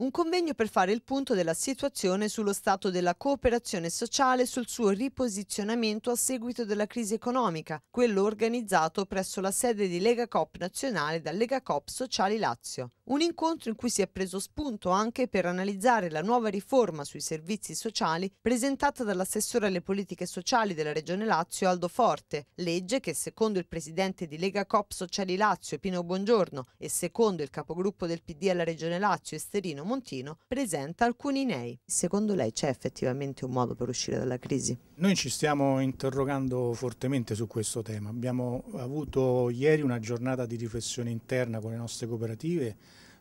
Un convegno per fare il punto della situazione sullo stato della cooperazione sociale e sul suo riposizionamento a seguito della crisi economica, quello organizzato presso la sede di Lega Cop nazionale da Lega Cop Sociali Lazio. Un incontro in cui si è preso spunto anche per analizzare la nuova riforma sui servizi sociali presentata dall'assessore alle politiche sociali della Regione Lazio Aldo Forte, legge che secondo il presidente di Lega Cop Sociali Lazio Pino Buongiorno e secondo il capogruppo del PD alla Regione Lazio Esterino Montino presenta alcuni nei. Secondo lei c'è effettivamente un modo per uscire dalla crisi? Noi ci stiamo interrogando fortemente su questo tema. Abbiamo avuto ieri una giornata di riflessione interna con le nostre cooperative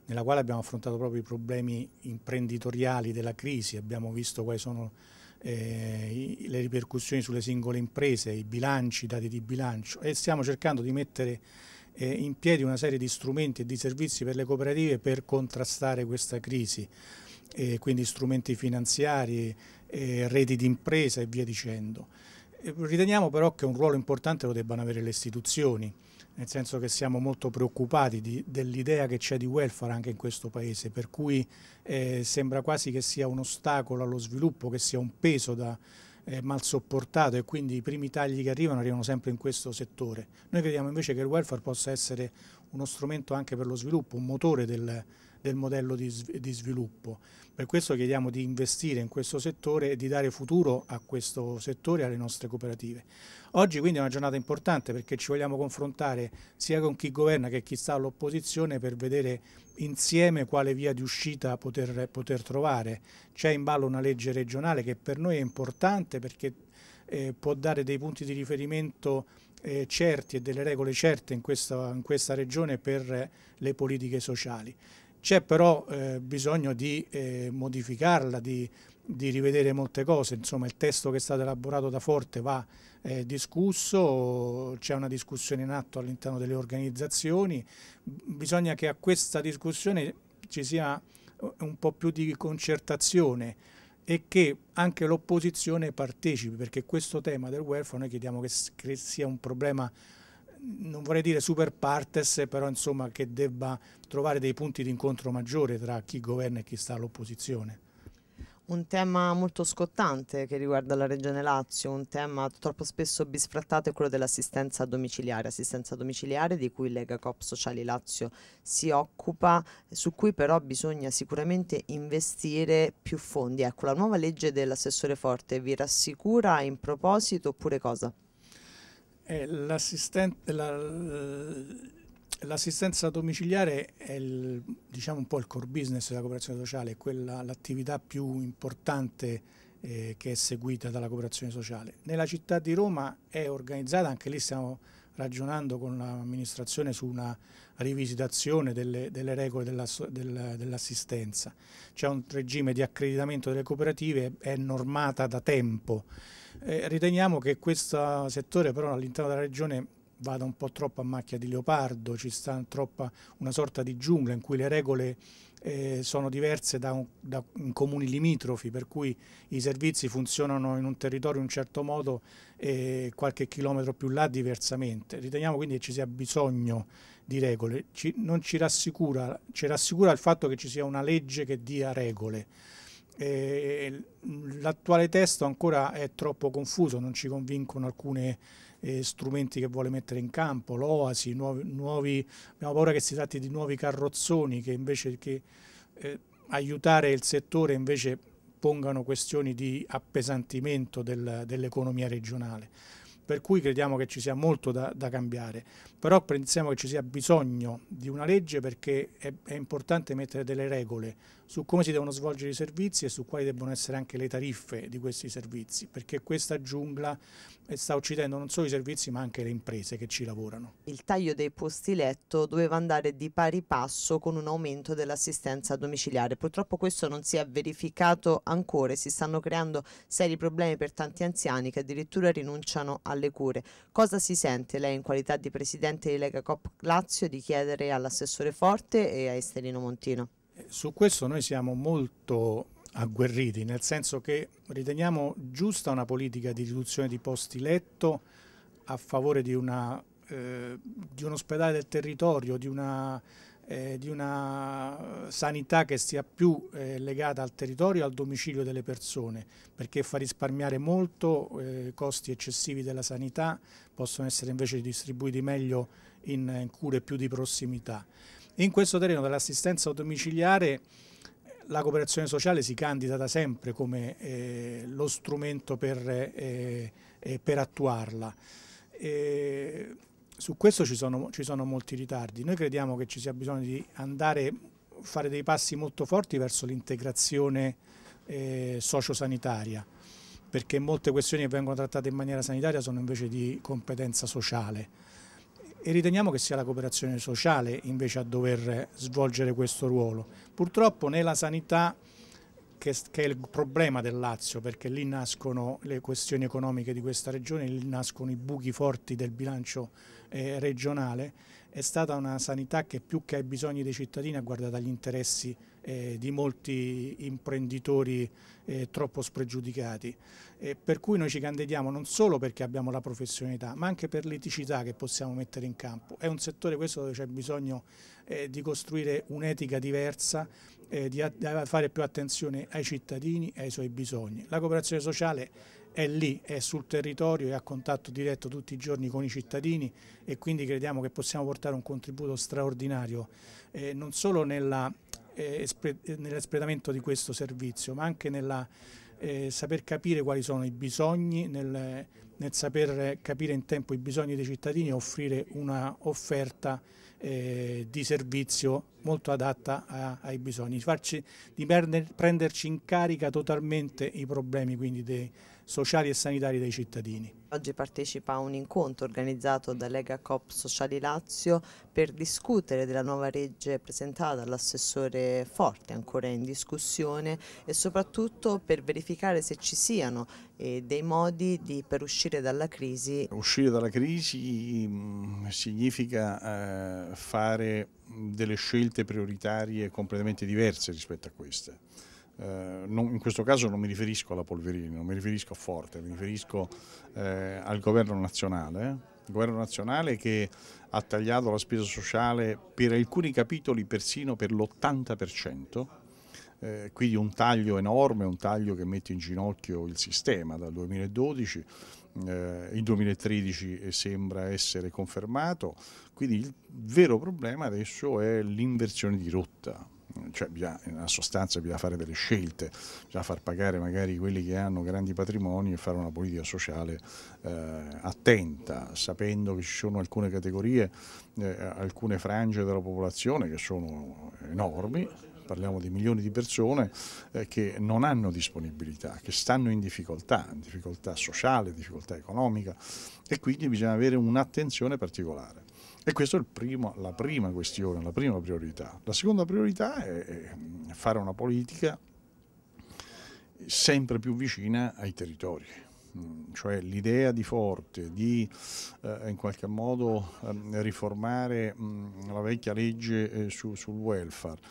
nella quale abbiamo affrontato proprio i problemi imprenditoriali della crisi, abbiamo visto quali sono eh, le ripercussioni sulle singole imprese, i bilanci, i dati di bilancio e stiamo cercando di mettere eh, in piedi una serie di strumenti e di servizi per le cooperative per contrastare questa crisi, eh, quindi strumenti finanziari, eh, reti di impresa e via dicendo. Riteniamo però che un ruolo importante lo debbano avere le istituzioni, nel senso che siamo molto preoccupati dell'idea che c'è di welfare anche in questo Paese, per cui eh, sembra quasi che sia un ostacolo allo sviluppo, che sia un peso da, eh, mal sopportato e quindi i primi tagli che arrivano arrivano sempre in questo settore. Noi crediamo invece che il welfare possa essere uno strumento anche per lo sviluppo, un motore del, del modello di, di sviluppo. Per questo chiediamo di investire in questo settore e di dare futuro a questo settore e alle nostre cooperative. Oggi quindi è una giornata importante perché ci vogliamo confrontare sia con chi governa che chi sta all'opposizione per vedere insieme quale via di uscita poter, poter trovare. C'è in ballo una legge regionale che per noi è importante perché eh, può dare dei punti di riferimento eh, certi e delle regole certe in questa, in questa regione per le politiche sociali. C'è però eh, bisogno di eh, modificarla, di, di, rivedere molte cose, insomma il testo che è stato elaborato da Forte va eh, discusso, c'è una discussione in atto all'interno delle organizzazioni, bisogna che a questa discussione ci sia eh, un po' più di concertazione e che anche l'opposizione partecipi, perché questo tema del welfare noi chiediamo che, che sia un problema non vorrei dire super partes, però insomma che debba trovare dei punti di incontro maggiore tra chi governa e chi sta all'opposizione. Un tema molto scottante che riguarda la Regione Lazio, un tema troppo spesso bisfrattato è quello dell'assistenza domiciliare, assistenza domiciliare di cui Lega Coop Sociali Lazio si occupa, su cui però bisogna sicuramente investire più fondi. Ecco, la nuova legge dell'assessore Forte vi rassicura in proposito oppure cosa? eh, l'assistenza domiciliare è il, diciamo un po' il core business della cooperazione sociale, quella, l'attività più importante eh, che è seguita dalla cooperazione sociale. Nella città di Roma è organizzata, anche lì stiamo ragionando con l'amministrazione su una rivisitazione delle, delle regole dell'assistenza. C'è un regime di accreditamento delle cooperative, è normata da tempo eh, riteniamo che questo settore però all'interno della regione vada un po' troppo a macchia di leopardo, ci sta troppa una sorta di giungla in cui le regole eh, sono diverse da, un, da comuni limitrofi, per cui i servizi funzionano in un territorio in un certo modo e qualche chilometro più là diversamente. Riteniamo quindi che ci sia bisogno di regole, ci, non ci rassicura, ci rassicura il fatto che ci sia una legge che dia regole eh, eh, l'attuale testo ancora è troppo confuso, non ci convincono alcuni eh, strumenti che vuole mettere in campo, l'oasi, nuovi, nuovi, abbiamo paura che si tratti di nuovi carrozzoni che invece che eh, aiutare il settore invece pongano questioni di appesantimento del, dell'economia regionale. Per cui crediamo che ci sia molto da, da, cambiare, però pensiamo che ci sia bisogno di una legge perché è, è importante mettere delle regole su come si devono svolgere i servizi e su quali debbono essere anche le tariffe di questi servizi, perché questa giungla eh, sta uccidendo non solo i servizi ma anche le imprese che ci lavorano. Il taglio dei posti letto doveva andare di pari passo con un aumento dell'assistenza domiciliare, purtroppo questo non si è verificato ancora e si stanno creando seri problemi per tanti anziani che addirittura rinunciano alle cure. Cosa si sente lei in qualità di presidente di Lega Cop Lazio di chiedere all'assessore Forte e a Estelino Montino? Eh, su questo noi siamo molto agguerriti, nel senso che riteniamo giusta una politica di riduzione di posti letto a favore di, una, eh, di un ospedale del territorio, di una, eh, di una sanità che sia più eh, legata al territorio e al domicilio delle persone, perché fa risparmiare molto, eh, costi eccessivi della sanità possono essere invece distribuiti meglio in, in cure più di prossimità. In questo terreno dell'assistenza domiciliare la cooperazione sociale si candida da sempre come eh, lo strumento per, eh, eh, per attuarla. E su questo ci sono, ci sono, molti ritardi. Noi crediamo che ci sia bisogno di andare fare dei passi molto forti verso l'integrazione eh, sociosanitaria, perché molte questioni che vengono trattate in maniera sanitaria sono invece di competenza sociale e riteniamo che sia la cooperazione sociale invece a dover svolgere questo ruolo. Purtroppo nella sanità, che, è il problema del Lazio, perché lì nascono le questioni economiche di questa regione, lì nascono i buchi forti del bilancio eh, regionale, è stata una sanità che più che ai bisogni dei cittadini ha guardato agli interessi eh, di molti imprenditori eh, troppo spregiudicati. Eh, per cui noi ci candidiamo non solo perché abbiamo la professionalità, ma anche per l'eticità che possiamo mettere in campo. È un settore questo dove c'è bisogno eh, di costruire un'etica diversa, eh, di, di fare più attenzione ai cittadini e ai suoi bisogni. La cooperazione sociale è lì, è sul territorio, è a contatto diretto tutti i giorni con i cittadini e quindi crediamo che possiamo portare un contributo straordinario eh, non solo eh, nell'espletamento eh, di questo servizio ma anche nel eh, saper capire quali sono i bisogni, nel, nel, saper capire in tempo i bisogni dei cittadini e offrire un'offerta eh, di servizio molto adatta a, ai bisogni, Farci, di perder, prenderci in carica totalmente i problemi quindi dei, sociali e sanitari dei cittadini. Oggi partecipa a un incontro organizzato da Lega Coop Sociali Lazio per discutere della nuova legge presentata dall'assessore Forte, ancora in discussione, e soprattutto per verificare se ci siano eh, dei modi di, per uscire dalla crisi. Uscire dalla crisi mm, significa eh, fare delle scelte prioritarie completamente diverse rispetto a queste eh, non, in questo caso non mi riferisco alla Polverini, non mi riferisco a Forte, mi riferisco eh, al governo nazionale, il governo nazionale che ha tagliato la spesa sociale per alcuni capitoli persino per l'80%, eh, quindi un taglio enorme, un taglio che mette in ginocchio il sistema dal 2012, eh, il 2013 sembra essere confermato, quindi il vero problema adesso è l'inversione di rotta cioè bisogna, nella sostanza bisogna fare delle scelte, bisogna far pagare magari quelli che hanno grandi patrimoni e fare una politica sociale eh, attenta, sapendo che ci sono alcune categorie, eh, alcune frange della popolazione che sono enormi parliamo di milioni di persone eh, che non hanno disponibilità, che stanno in difficoltà, in difficoltà sociale, difficoltà economica e quindi bisogna avere un'attenzione particolare. E questa è primo, la prima questione, la prima priorità. La seconda priorità è mm, fare una politica sempre più vicina ai territori, mm, cioè l'idea di Forte di eh, in qualche modo eh, riformare mh, mm, la vecchia legge eh, su, sul welfare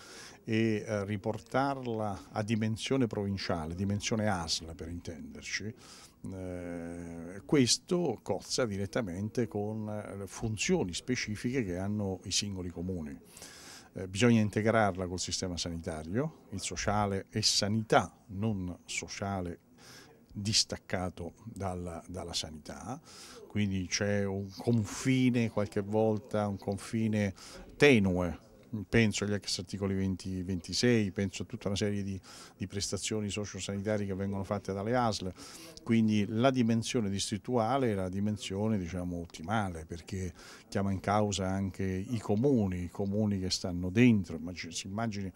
e eh, riportarla a dimensione provinciale, dimensione ASL per intenderci, eh, questo cozza direttamente con eh, funzioni specifiche che hanno i singoli comuni. bisogna integrarla col sistema sanitario, il sociale e sanità, non sociale distaccato dalla, dalla, sanità, quindi c'è un confine qualche volta, un confine tenue penso agli ex articoli 20, 26, penso a tutta una serie di, di prestazioni sociosanitarie che vengono fatte dalle ASL, quindi la dimensione distrittuale è la dimensione diciamo, ottimale perché chiama in causa anche i comuni, i comuni che stanno dentro, si immagini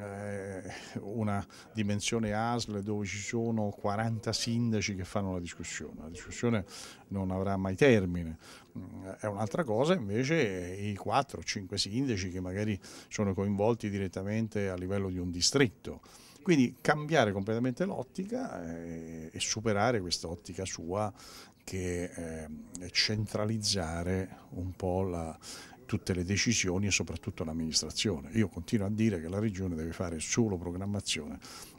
eh, una dimensione ASL dove ci sono 40 sindaci che fanno la discussione, la discussione non avrà mai termine. Mm, è un'altra cosa invece i 4 o 5 sindaci che magari sono coinvolti direttamente a livello di un distretto. Quindi cambiare completamente l'ottica eh, e, superare questa ottica sua che ehm, è centralizzare un po' la, tutte le decisioni e soprattutto l'amministrazione. Io continuo a dire che la Regione deve fare solo programmazione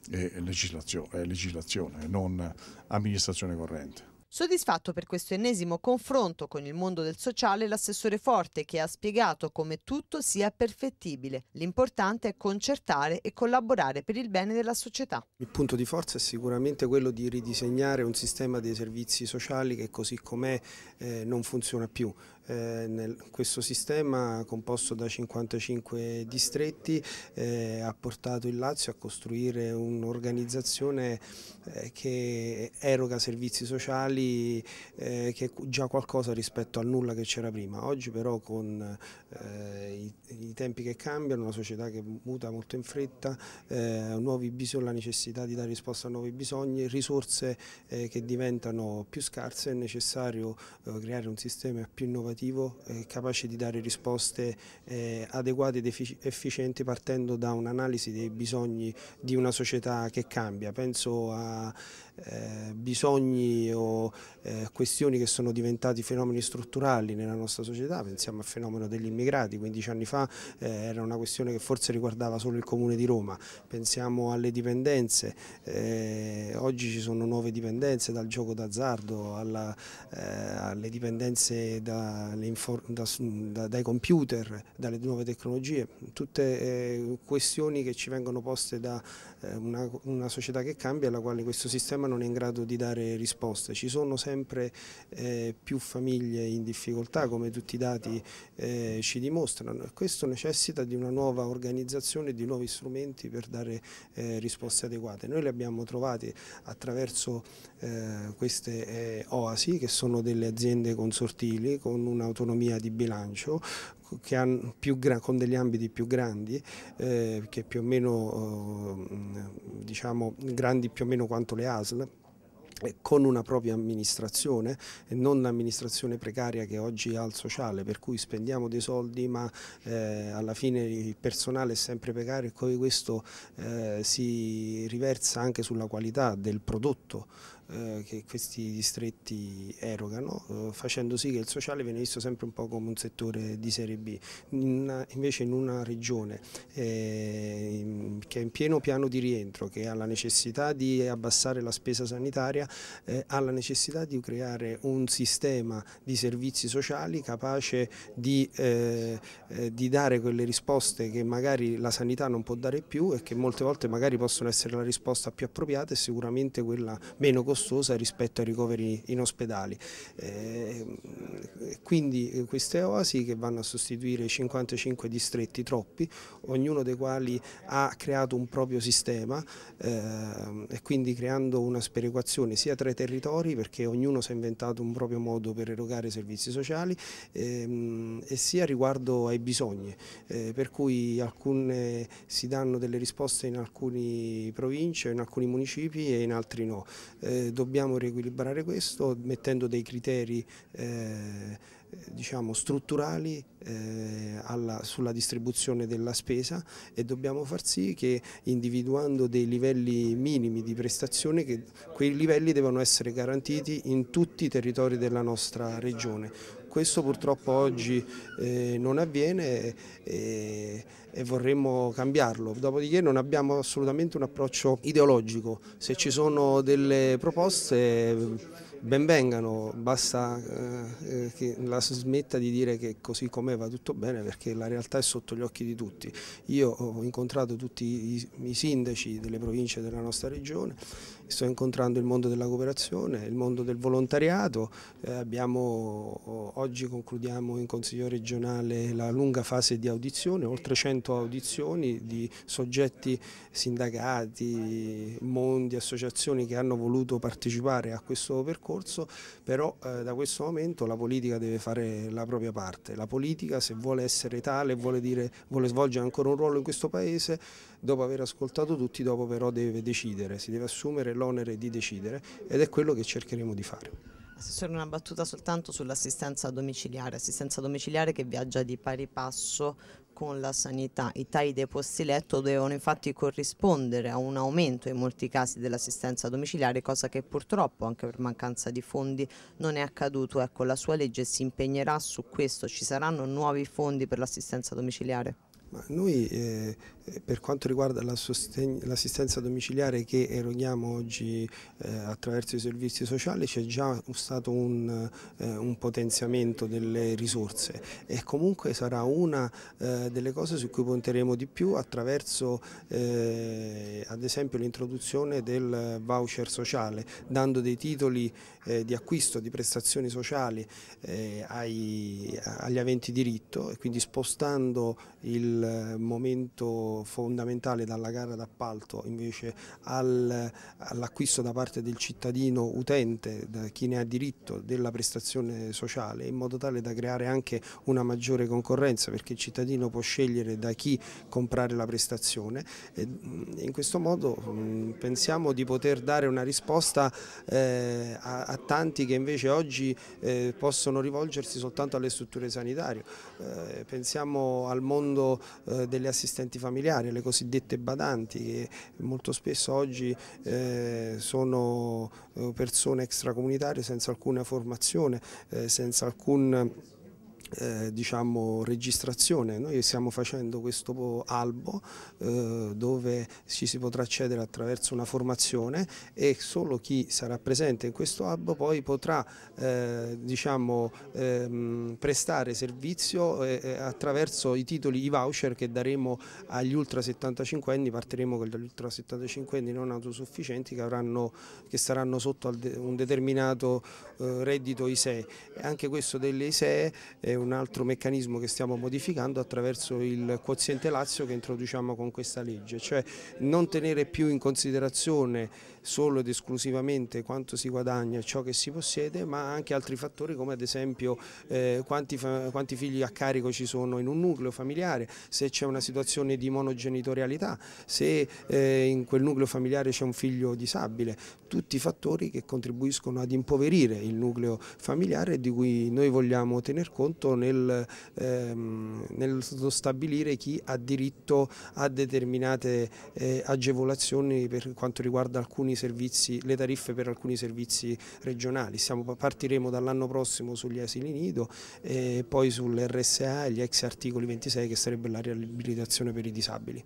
e legislazione, e legislazione non amministrazione corrente. Soddisfatto per questo ennesimo confronto con il mondo del sociale, l'assessore Forte che ha spiegato come tutto sia perfettibile. L'importante è concertare e collaborare per il bene della società. Il punto di forza è sicuramente quello di ridisegnare un sistema dei servizi sociali che così com'è eh, non funziona più eh, nel, questo sistema composto da 55 distretti eh, ha portato il Lazio a costruire un'organizzazione eh, che eroga servizi sociali eh, che è già qualcosa rispetto al nulla che c'era prima. Oggi però con eh, i, i, tempi che cambiano, una società che muta molto in fretta, bisogni, la necessità di dare risposta a nuovi bisogni, risorse che diventano più scarse, è necessario creare un sistema più innovativo legislativo eh, capace di dare risposte eh, adeguate ed efficienti partendo da un'analisi dei bisogni di una società che cambia. Penso a eh, bisogni o eh, questioni che sono diventati fenomeni strutturali nella nostra società, pensiamo al fenomeno degli immigrati, 15 anni fa eh, era una questione che forse riguardava solo il Comune di Roma, pensiamo alle dipendenze, eh, oggi ci sono nuove dipendenze dal gioco d'azzardo alla, alle dipendenze da da, dai computer, dalle nuove tecnologie, tutte eh, questioni che ci vengono poste da, eh, una, una, società che cambia alla quale questo sistema non è in grado di dare risposte. Ci sono sempre eh, più famiglie in difficoltà come tutti i dati eh, ci dimostrano e questo necessita di una nuova organizzazione e di nuovi strumenti per dare eh, risposte adeguate. Noi le abbiamo trovate attraverso eh, queste eh, oasi che sono delle aziende consortili con un'autonomia di bilancio, gran, con degli ambiti più grandi, eh, che più o meno eh, diciamo, grandi più o meno quanto le ASL eh, con una propria amministrazione e non l'amministrazione precaria che oggi ha il sociale per cui spendiamo dei soldi ma eh, alla fine il personale è sempre precario e questo eh, si riversa anche sulla qualità del prodotto eh, che questi distretti erogano, eh, facendo sì che il sociale viene visto sempre un po' come un settore di serie B. In una, invece in una regione eh, che è in pieno piano di rientro, che ha la necessità di abbassare la spesa sanitaria, eh, ha la necessità di creare un sistema di servizi sociali capace di, eh, eh di dare quelle risposte che magari la sanità non può dare più e che molte volte magari possono essere la risposta più appropriata e sicuramente quella meno costosa costosa rispetto ai ricoveri in ospedali. Eh, quindi queste oasi che vanno a sostituire 55 distretti, troppi, ognuno dei quali ha creato un proprio sistema eh, e quindi creando una sperequazione sia tra i territori perché ognuno si è inventato un proprio modo per erogare servizi sociali ehm, e sia riguardo ai bisogni, eh, per cui alcune si danno delle risposte in alcune province, in alcuni municipi e in altri no. Eh, dobbiamo riequilibrare questo mettendo dei criteri eh, diciamo, strutturali eh, alla, sulla distribuzione della spesa e dobbiamo far sì che individuando dei livelli minimi di prestazione, che quei livelli devono essere garantiti in tutti i territori della nostra regione. Questo purtroppo oggi eh, non avviene e, eh, e, vorremmo cambiarlo. Dopodiché non abbiamo assolutamente un approccio ideologico. Se ci sono delle proposte benvengano, basta eh, eh, che la smetta di dire che così com'è va tutto bene perché la realtà è sotto gli occhi di tutti. Io ho incontrato tutti i, i sindaci delle province della nostra regione, sto incontrando il mondo della cooperazione, il mondo del volontariato, eh, abbiamo, oggi concludiamo in Consiglio regionale la lunga fase di audizione, oltre 100 audizioni di soggetti sindacati, mondi, associazioni che hanno voluto partecipare a questo percorso, però eh, da questo momento la politica deve fare la propria parte, la politica se vuole essere tale, vuole, dire, vuole svolgere ancora un ruolo in questo Paese, dopo aver ascoltato tutti, dopo però deve decidere, si deve assumere l'onere di decidere ed è quello che cercheremo di fare. Assessore, una battuta soltanto sull'assistenza domiciliare, assistenza domiciliare che viaggia di pari passo con la sanità. I tagli dei posti letto dovevano infatti corrispondere a un aumento in molti casi dell'assistenza domiciliare, cosa che purtroppo anche per mancanza di fondi non è accaduto. Ecco, la sua legge si impegnerà su questo, ci saranno nuovi fondi per l'assistenza domiciliare? Ma noi eh, per quanto riguarda l'assistenza domiciliare che eroghiamo oggi eh, attraverso i servizi sociali c'è già stato un, eh, un, potenziamento delle risorse e comunque sarà una eh, delle cose su cui punteremo di più attraverso eh, ad esempio l'introduzione del voucher sociale dando dei titoli eh, di acquisto di prestazioni sociali ai, agli aventi diritto e quindi spostando il momento fondamentale, dalla gara d'appalto invece al, all'acquisto da parte del cittadino utente, da chi ne ha diritto, della prestazione sociale, in modo tale da creare anche una maggiore concorrenza perché il cittadino può scegliere da chi comprare la prestazione. E mm, in questo modo mm, pensiamo di poter dare una risposta eh, a, a, tanti che invece oggi eh, possono rivolgersi soltanto alle strutture sanitarie. Eh, pensiamo al mondo eh, delle assistenti familiari, le cosiddette badanti che molto spesso oggi eh, sono eh, persone extracomunitarie senza alcuna formazione, senza alcun eh, diciamo, registrazione. Noi stiamo facendo questo albo eh, dove ci si potrà accedere attraverso una formazione e solo chi sarà presente in questo albo poi potrà eh, diciamo, ehm, prestare servizio eh, eh, attraverso i titoli, i voucher che daremo agli ultra 75 anni, partiremo con gli ultra 75 anni non autosufficienti che, avranno, che saranno sotto un determinato eh, reddito ISEE. Anche questo delle ISEE un altro meccanismo che stiamo modificando attraverso il quoziente Lazio che introduciamo con questa legge, cioè non tenere più in considerazione solo ed esclusivamente quanto si guadagna e ciò che si possiede, ma anche altri fattori come ad esempio eh, quanti, quanti, figli a carico ci sono in un nucleo familiare, se c'è una situazione di monogenitorialità, se eh, in quel nucleo familiare c'è un figlio disabile, tutti fattori che contribuiscono ad impoverire il nucleo familiare di cui noi vogliamo tener conto nel, ehm, nel stabilire chi ha diritto a determinate eh, agevolazioni per quanto riguarda alcuni servizi, le tariffe per alcuni servizi regionali. Siamo, partiremo dall'anno prossimo sugli asili nido e poi sull'RSA e gli ex articoli 26 che sarebbe la riabilitazione per i disabili.